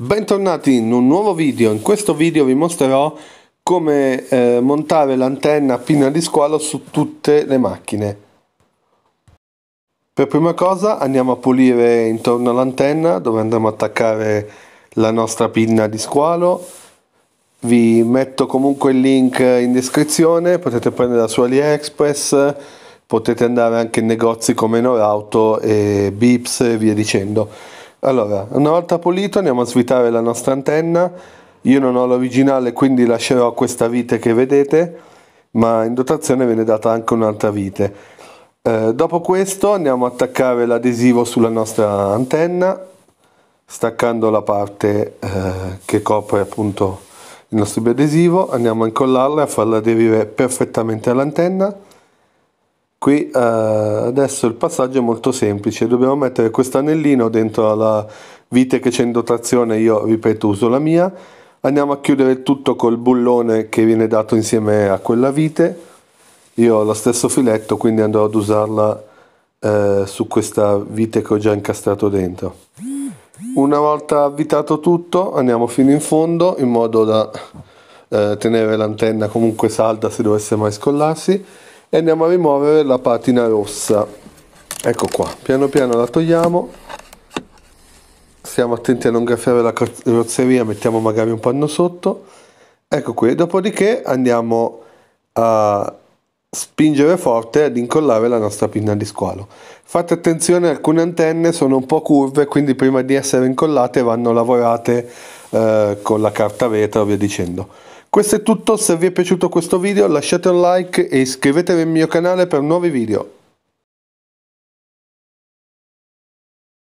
Bentornati in un nuovo video, in questo video vi mostrerò come eh, montare l'antenna a pinna di squalo su tutte le macchine. Per prima cosa andiamo a pulire intorno all'antenna dove andremo ad attaccare la nostra pinna di squalo. Vi metto comunque il link in descrizione, potete prendere la su AliExpress, potete andare anche in negozi come Norauto e Bips e via dicendo. Allora, una volta pulito andiamo a svitare la nostra antenna. Io non ho l'originale, quindi lascerò questa vite che vedete, ma in dotazione viene data anche un'altra vite. Eh, dopo questo andiamo a attaccare l'adesivo sulla nostra antenna, staccando la parte eh, che copre appunto il nostro biadesivo. Andiamo a incollarla e a farla aderire perfettamente all'antenna qui eh, adesso il passaggio è molto semplice dobbiamo mettere questo anellino dentro alla vite che c'è in dotazione io ripeto uso la mia andiamo a chiudere tutto col bullone che viene dato insieme a quella vite io ho lo stesso filetto quindi andrò ad usarla eh, su questa vite che ho già incastrato dentro una volta avvitato tutto andiamo fino in fondo in modo da eh, tenere l'antenna comunque salda se dovesse mai scollarsi e andiamo a rimuovere la patina rossa ecco qua piano piano la togliamo stiamo attenti a non graffiare la carrozzeria mettiamo magari un panno sotto ecco qui dopodiché andiamo a spingere forte ad incollare la nostra pinna di squalo. Fate attenzione, alcune antenne sono un po' curve, quindi prima di essere incollate vanno lavorate eh, con la carta vetro, via dicendo. Questo è tutto, se vi è piaciuto questo video lasciate un like e iscrivetevi al mio canale per nuovi video.